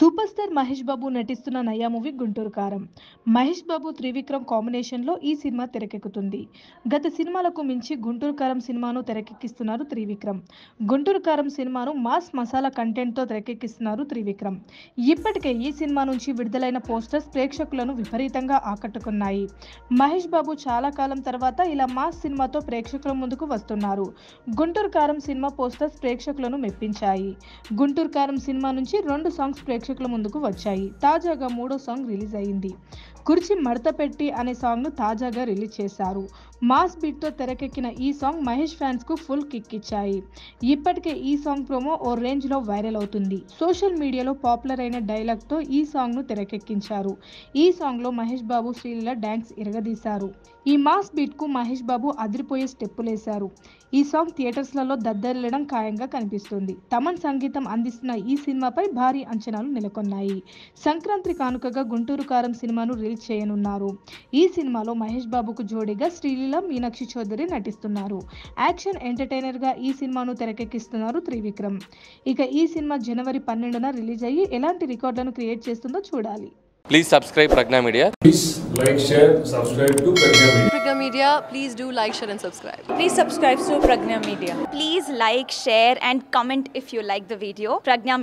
super star Mahesh బాబు నటిస్తున్న నయా movie Guntur కారం మహేష్ బాబు త్రివిక్రమ్ కాంబినేషన్లో ఈ సినిమా తెరకెక్కుతుంది గత సినిమాలకు మించి గుంటూరు కారం సినిమాను తెరకెక్కిస్తున్నారు త్రివిక్రమ్ గుంటూరు కారం సినిమాను మాస్ మసాలా కంటెంట్తో తెరకెక్కిస్తున్నారు త్రివిక్రమ్ ఇప్పటికే ఈ సినిమా నుంచి విడుదలైన పోస్టర్స్ ప్రేక్షకులను విపరీతంగా ఆకట్టుకున్నాయి మహేష్ బాబు చాలా కాలం తర్వాత ఇలా మాస్ సినిమాతో ప్రేక్షకుల ముందుకు వస్తున్నారు గుంటూరు కారం సినిమా పోస్టర్స్ ప్రేక్షకులను మెప్పించాయి గుంటూరు కారం సినిమా నుంచి రెండు సాంగ్స్ ప్రేక్ష ప్రేక్షకుల ముందుకు వచ్చాయి తాజాగా మూడో సాంగ్ రిలీజ్ అయింది కుర్చి మడత పెట్టి అనే సాంగ్ను తాజాగా రిలీజ్ చేశారు మాస్ బీట్తో తెరకెక్కిన ఈ సాంగ్ మహేష్ ఫ్యాన్స్కు ఫుల్ కిక్ ఇచ్చాయి ఇప్పటికే ఈ సాంగ్ ప్రోమో ఓ రేంజ్లో వైరల్ అవుతుంది సోషల్ మీడియాలో పాపులర్ అయిన డైలాగ్తో ఈ సాంగ్ను తెరకెక్కించారు ఈ సాంగ్లో మహేష్ బాబు శ్రీలీల డ్యాన్స్ ఇరగదీశారు ఈ మాస్ బీట్కు మహేష్ బాబు అదిరిపోయే స్టెప్పులేశారు ఈ సాంగ్ థియేటర్స్లలో దద్దరిల్లడం ఖాయంగా కనిపిస్తుంది తమన్ సంగీతం అందిస్తున్న ఈ సినిమాపై భారీ అంచనాలు నెలకొన్నాయి సంక్రాంతి కానుకగా గుంటూరు కారం సినిమాను రిలీజ్ రిలీజ్ చేయనున్నారు ఈ సినిమాలో మహేష్ బాబుకు జోడీగా శ్రీలీల మీనాక్షి చౌదరి నటిస్తున్నారు యాక్షన్ ఎంటర్టైనర్ గా ఈ సినిమాను తెరకెక్కిస్తున్నారు త్రివిక్రమ్ ఇక ఈ సినిమా జనవరి పన్నెండున రిలీజ్ అయ్యి ఎలాంటి రికార్డులను క్రియేట్ చేస్తుందో చూడాలి please subscribe Pragna media please like share subscribe to Pragna media Pragna media please do like share and subscribe please subscribe to Pragna media please like share and comment if you like the video Pragna